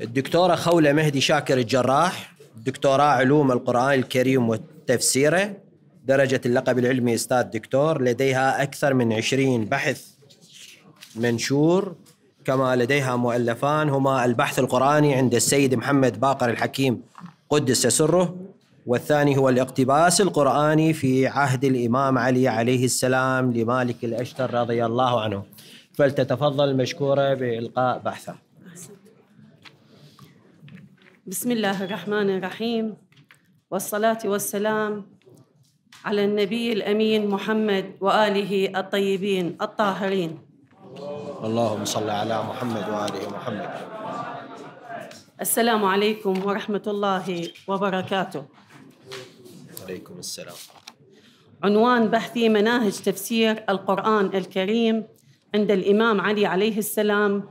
الدكتورة خولة مهدي شاكر الجراح دكتوراه علوم القرآن الكريم وتفسيره درجة اللقب العلمي أستاذ دكتور لديها أكثر من عشرين بحث منشور كما لديها مؤلفان هما البحث القرآني عند السيد محمد باقر الحكيم قدس سره والثاني هو الاقتباس القرآني في عهد الإمام علي عليه السلام لمالك الأشتر رضي الله عنه فلتتفضل مشكورة بإلقاء بحثه بسم الله الرحمن الرحيم والصلاة والسلام على النبي الأمين محمد وآله الطيبين الطاهرين اللهم صل على محمد وآله محمد السلام عليكم ورحمة الله وبركاته عليكم السلام عنوان بحثي مناهج تفسير القرآن الكريم عند الإمام علي عليه السلام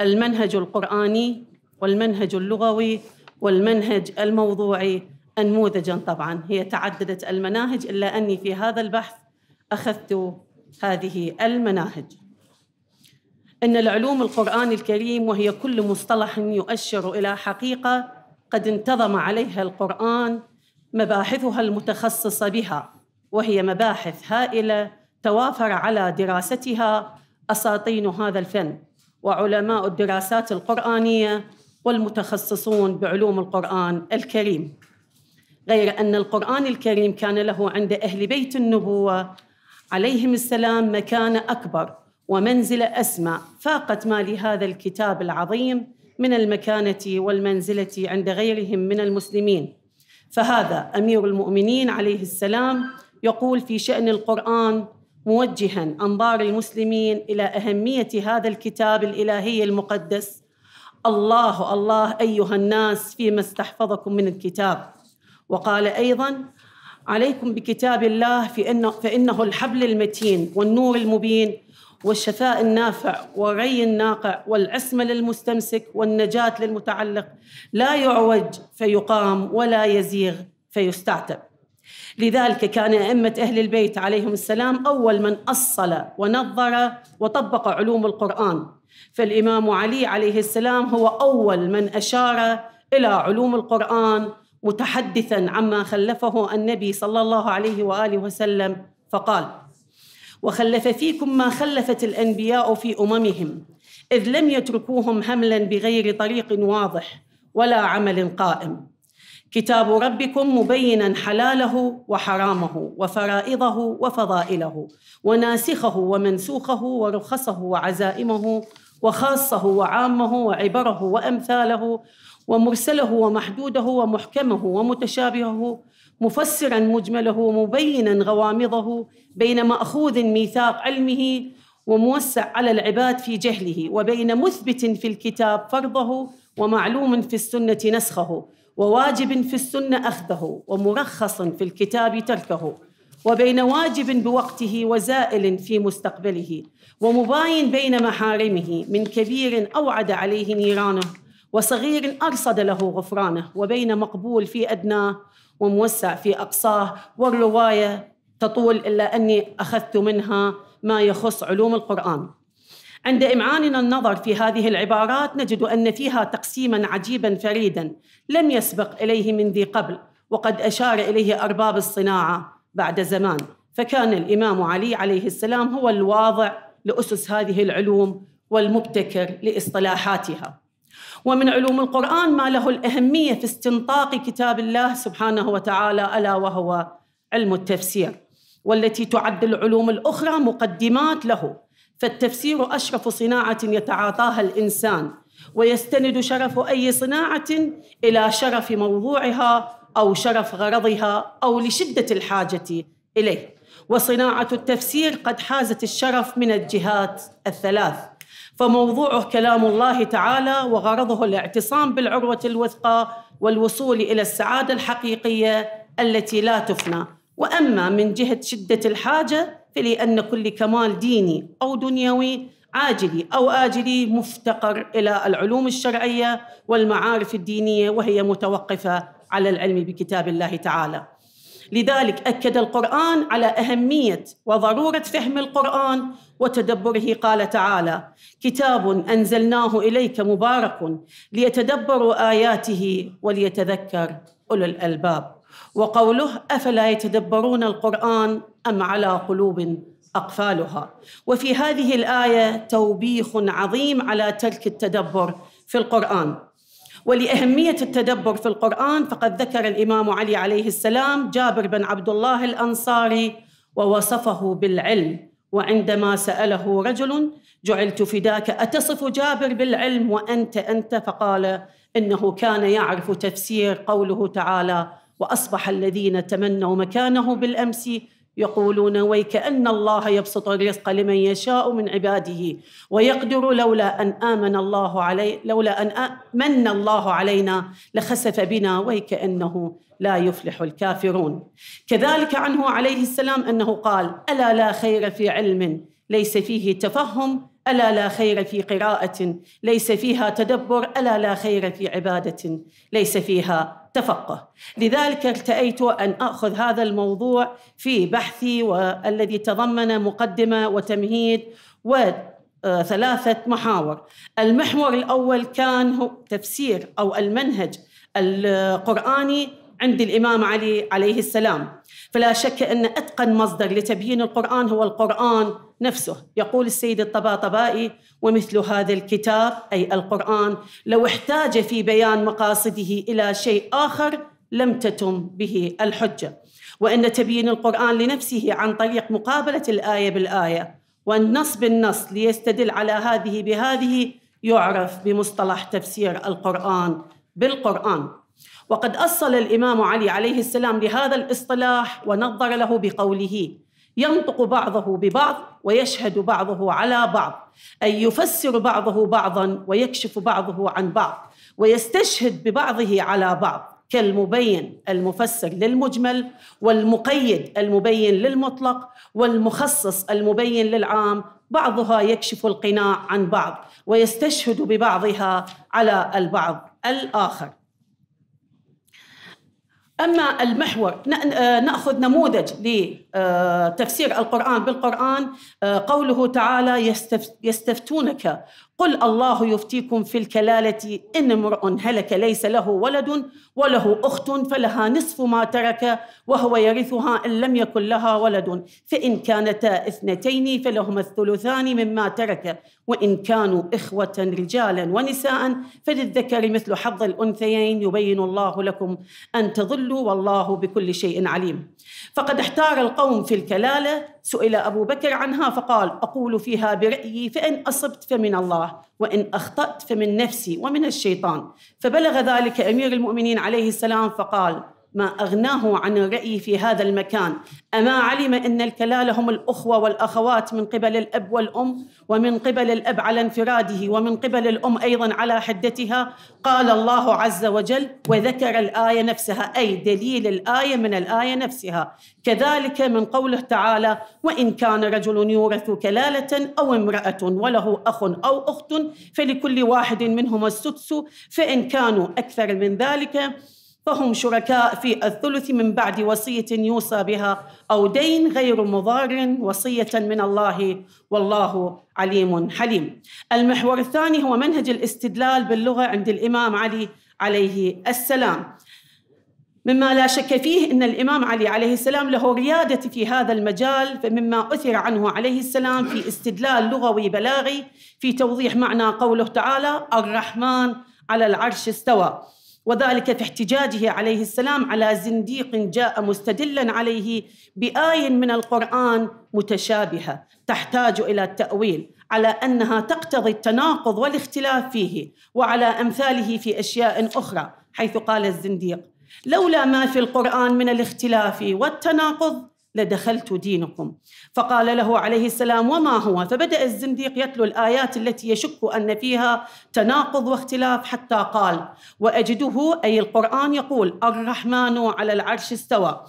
المنهج القرآني والمنهج اللغوي والمنهج الموضوعي أنموذجا طبعا هي تعددت المناهج إلا أني في هذا البحث أخذت هذه المناهج إن العلوم القرآن الكريم وهي كل مصطلح يؤشر إلى حقيقة قد انتظم عليها القرآن مباحثها المتخصصة بها وهي مباحث هائلة توافر على دراستها أساطين هذا الفن وعلماء الدراسات القرآنية والمتخصصون بعلوم القرآن الكريم غير أن القرآن الكريم كان له عند أهل بيت النبوة عليهم السلام مكانة أكبر ومنزلة أسمى فاقت ما لهذا الكتاب العظيم من المكانة والمنزلة عند غيرهم من المسلمين فهذا أمير المؤمنين عليه السلام يقول في شأن القرآن موجها أنظار المسلمين إلى أهمية هذا الكتاب الإلهي المقدس الله الله أيها الناس فيما استحفظكم من الكتاب وقال أيضا عليكم بكتاب الله فإنه, فإنه الحبل المتين والنور المبين والشفاء النافع وغي الناقع والعصمة للمستمسك والنجاة للمتعلق لا يعوج فيقام ولا يزيغ فيستعتب لذلك كان أئمة أهل البيت عليهم السلام أول من أصل ونظر وطبق علوم القرآن فالإمام علي عليه السلام هو أول من أشار إلى علوم القرآن متحدثا عما خلفه النبي صلى الله عليه وآله وسلم فقال وخلف فيكم ما خلفت الأنبياء في أممهم إذ لم يتركوهم هملا بغير طريق واضح ولا عمل قائم كتاب ربكم مبينا حلاله وحرامه وفرائضه وفضائله وناسخه ومنسوخه ورخصه وعزائمه وخاصه وعامه وعبره وامثاله ومرسله ومحدوده ومحكمه ومتشابهه مفسرا مجمله مبينا غوامضه بين ماخوذ ميثاق علمه وموسع على العباد في جهله وبين مثبت في الكتاب فرضه ومعلوم في السنه نسخه وواجب في السنة أخذه ومرخص في الكتاب تركه وبين واجب بوقته وزائل في مستقبله ومباين بين محارمه من كبير أوعد عليه نيرانه وصغير أرصد له غفرانه وبين مقبول في أدناه وموسع في أقصاه والرواية تطول إلا أني أخذت منها ما يخص علوم القرآن عند إمعاننا النظر في هذه العبارات نجد أن فيها تقسيما عجيبا فريدا لم يسبق إليه من ذي قبل وقد أشار إليه أرباب الصناعة بعد زمان فكان الإمام علي عليه السلام هو الواضع لأسس هذه العلوم والمبتكر لإصطلاحاتها ومن علوم القرآن ما له الأهمية في استنطاق كتاب الله سبحانه وتعالى ألا وهو علم التفسير والتي تعد العلوم الأخرى مقدمات له فالتفسير اشرف صناعه يتعاطاها الانسان ويستند شرف اي صناعه الى شرف موضوعها او شرف غرضها او لشده الحاجه اليه وصناعه التفسير قد حازت الشرف من الجهات الثلاث فموضوعه كلام الله تعالى وغرضه الاعتصام بالعروه الوثقى والوصول الى السعاده الحقيقيه التي لا تفنى واما من جهه شده الحاجه فلأن كل كمال ديني أو دنيوي عاجلي أو آجلي مفتقر إلى العلوم الشرعية والمعارف الدينية وهي متوقفة على العلم بكتاب الله تعالى لذلك أكد القرآن على أهمية وضرورة فهم القرآن وتدبره قال تعالى كتاب أنزلناه إليك مبارك ليتدبروا آياته وليتذكر أولو الألباب وقوله افلا يتدبرون القران ام على قلوب اقفالها وفي هذه الايه توبيخ عظيم على ترك التدبر في القران ولاهميه التدبر في القران فقد ذكر الامام علي عليه السلام جابر بن عبد الله الانصاري ووصفه بالعلم وعندما ساله رجل جعلت فداك اتصف جابر بالعلم وانت انت فقال انه كان يعرف تفسير قوله تعالى واصبح الذين تمنوا مكانه بالامس يقولون ويكأن الله يبسط الرزق لمن يشاء من عباده ويقدر لولا أن آمن الله علي لولا أن من الله علينا لخسف بنا ويكأنه لا يفلح الكافرون كذلك عنه عليه السلام أنه قال ألا لا خير في علم ليس فيه تفهم ألا لا خير في قراءة ليس فيها تدبر ألا لا خير في عبادة ليس فيها تفقه لذلك ارتأيت أن أخذ هذا الموضوع في بحثي والذي تضمن مقدمة وتمهيد و ثلاثة محاور المحور الأول كان تفسير أو المنهج القرآني عند الإمام علي عليه السلام فلا شك أن أتقن مصدر لتبيين القرآن هو القرآن نفسه يقول السيد الطباطبائي ومثل هذا الكتاب أي القرآن لو احتاج في بيان مقاصده إلى شيء آخر لم تتم به الحجة وأن تبيين القرآن لنفسه عن طريق مقابلة الآية بالآية والنص بالنص ليستدل على هذه بهذه يعرف بمصطلح تفسير القرآن بالقرآن وقد أصل الإمام علي عليه السلام لهذا الاصطلاح ونظر له بقوله ينطق بعضه ببعض ويشهد بعضه على بعض أي يفسر بعضه بعضا ويكشف بعضه عن بعض ويستشهد ببعضه على بعض كالمبين المفسر للمجمل والمقيد المبين للمطلق والمخصص المبين للعام بعضها يكشف القناع عن بعض ويستشهد ببعضها على البعض الآخر أما المحور آه، نأخذ نموذج لتفسير آه، القرآن بالقرآن آه، قوله تعالى يستفتونك قل الله يفتيكم في الكلالة إن امرؤ هلك ليس له ولد وله أخت فلها نصف ما ترك وهو يرثها إن لم يكن لها ولد فإن كانتا اثنتين فلهما الثلثان مما ترك وإن كانوا إخوة رجالا ونساء فللذكر مثل حظ الأنثيين يبين الله لكم أن تضلوا والله بكل شيء عليم فقد احتار القوم في الكلالة سئل أبو بكر عنها فقال أقول فيها برأيي فإن أصبت فمن الله وإن أخطأت فمن نفسي ومن الشيطان فبلغ ذلك أمير المؤمنين عليه السلام فقال ما أغناه عن الرأي في هذا المكان أما علم أن الكلال هم الأخوة والأخوات من قبل الأب والأم ومن قبل الأب على انفراده ومن قبل الأم أيضا على حدتها قال الله عز وجل وذكر الآية نفسها أي دليل الآية من الآية نفسها كذلك من قوله تعالى وإن كان رجل يورث كلالة أو امرأة وله أخ أو أخت فلكل واحد منهما السدس فإن كانوا أكثر من ذلك فهم شركاء في الثلث من بعد وصية يوصى بها أو دين غير مضار وصية من الله والله عليم حليم. المحور الثاني هو منهج الاستدلال باللغة عند الإمام علي عليه السلام. مما لا شك فيه ان الامام علي عليه السلام له رياده في هذا المجال فمما اثر عنه عليه السلام في استدلال لغوي بلاغي في توضيح معنى قوله تعالى الرحمن على العرش استوى وذلك في احتجاجه عليه السلام على زنديق جاء مستدلا عليه بآي من القرآن متشابهة تحتاج إلى التأويل على أنها تقتضي التناقض والاختلاف فيه وعلى أمثاله في أشياء أخرى حيث قال الزنديق لولا ما في القرآن من الاختلاف والتناقض لدخلت دينكم فقال له عليه السلام وما هو فبدا الزنديق يتلو الايات التي يشك ان فيها تناقض واختلاف حتى قال واجده اي القران يقول الرحمن على العرش استوى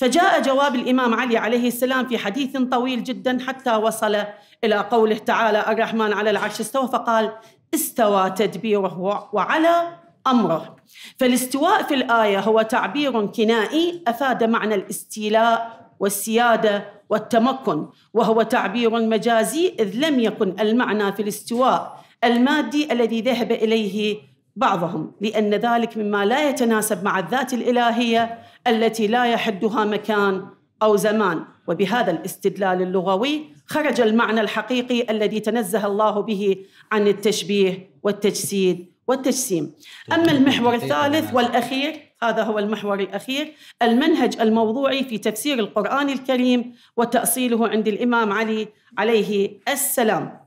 فجاء جواب الامام علي عليه السلام في حديث طويل جدا حتى وصل الى قوله تعالى الرحمن على العرش استوى فقال استوى تدبيره وعلى امره فالاستواء في الايه هو تعبير كنائي افاد معنى الاستيلاء والسياده والتمكن وهو تعبير مجازي اذ لم يكن المعنى في الاستواء المادي الذي ذهب اليه بعضهم لان ذلك مما لا يتناسب مع الذات الالهيه التي لا يحدها مكان او زمان وبهذا الاستدلال اللغوي خرج المعنى الحقيقي الذي تنزه الله به عن التشبيه والتجسيد والتجسيم اما المحور الثالث والاخير هذا هو المحور الأخير المنهج الموضوعي في تفسير القرآن الكريم وتأصيله عند الإمام علي عليه السلام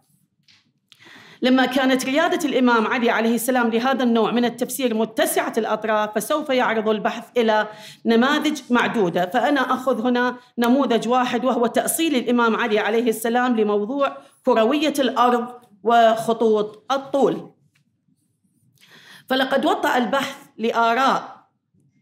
لما كانت ريادة الإمام علي عليه السلام لهذا النوع من التفسير متسعة الأطراف فسوف يعرض البحث إلى نماذج معدودة فأنا أخذ هنا نموذج واحد وهو تأصيل الإمام علي عليه السلام لموضوع كروية الأرض وخطوط الطول فلقد وطأ البحث لآراء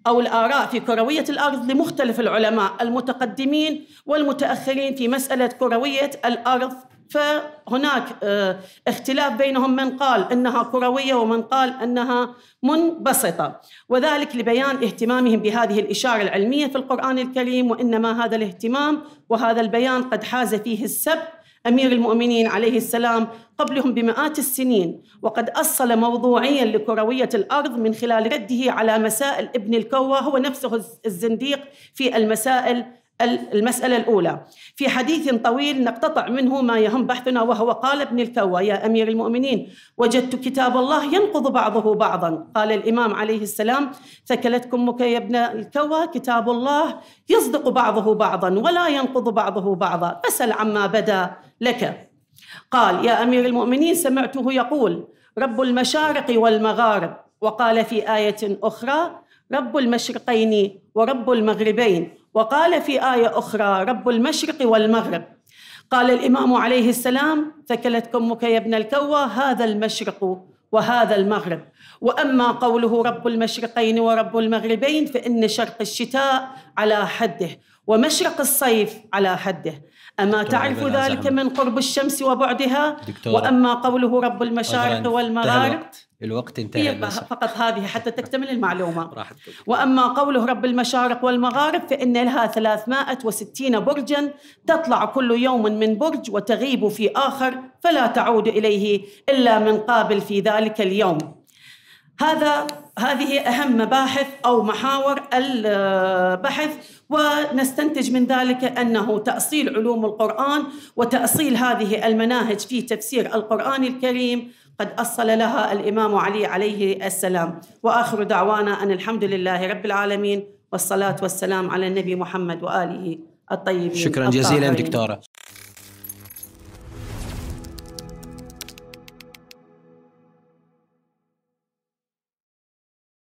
أو الآراء في كروية الأرض لمختلف العلماء المتقدمين والمتأخرين في مسألة كروية الأرض فهناك آه، اختلاف بينهم من قال انها كرويه ومن قال انها منبسطه وذلك لبيان اهتمامهم بهذه الاشاره العلميه في القران الكريم وانما هذا الاهتمام وهذا البيان قد حاز فيه السبت أمير المؤمنين عليه السلام قبلهم بمئات السنين وقد أصل موضوعيا لكروية الأرض من خلال رده على مسائل ابن الكوة هو نفسه الزنديق في المسائل المسألة الأولى في حديث طويل نقتطع منه ما يهم بحثنا وهو قال ابن الكوى يا أمير المؤمنين وجدت كتاب الله ينقض بعضه بعضا قال الإمام عليه السلام ثكلتكم مك يا ابن الكوى كتاب الله يصدق بعضه بعضا ولا ينقض بعضه بعضا فسل عما بدا لك قال يا أمير المؤمنين سمعته يقول رب المشارق والمغارب وقال في آية أخرى رب المشرقين ورب المغربين وقال في آية أخرى رب المشرق والمغرب قال الإمام عليه السلام ثكلتكم يا ابن الكوى هذا المشرق وهذا المغرب وأما قوله رب المشرقين ورب المغربين فإن شرق الشتاء على حده ومشرق الصيف على حده أما تعرف ذلك من قرب الشمس وبعدها دكتورة. وأما قوله رب المشارق والمغارب الوقت انتهى فقط هذه حتى تكتمل المعلومة وأما قوله رب المشارق والمغارب فإن لها 360 برجا تطلع كل يوم من برج وتغيب في آخر فلا تعود إليه إلا من قابل في ذلك اليوم هذا هذه أهم مباحث أو محاور البحث ونستنتج من ذلك أنه تأصيل علوم القرآن وتأصيل هذه المناهج في تفسير القرآن الكريم قد أصل لها الإمام علي عليه السلام وآخر دعوانا أن الحمد لله رب العالمين والصلاة والسلام على النبي محمد وآله الطيبين شكرا جزيلا دكتورة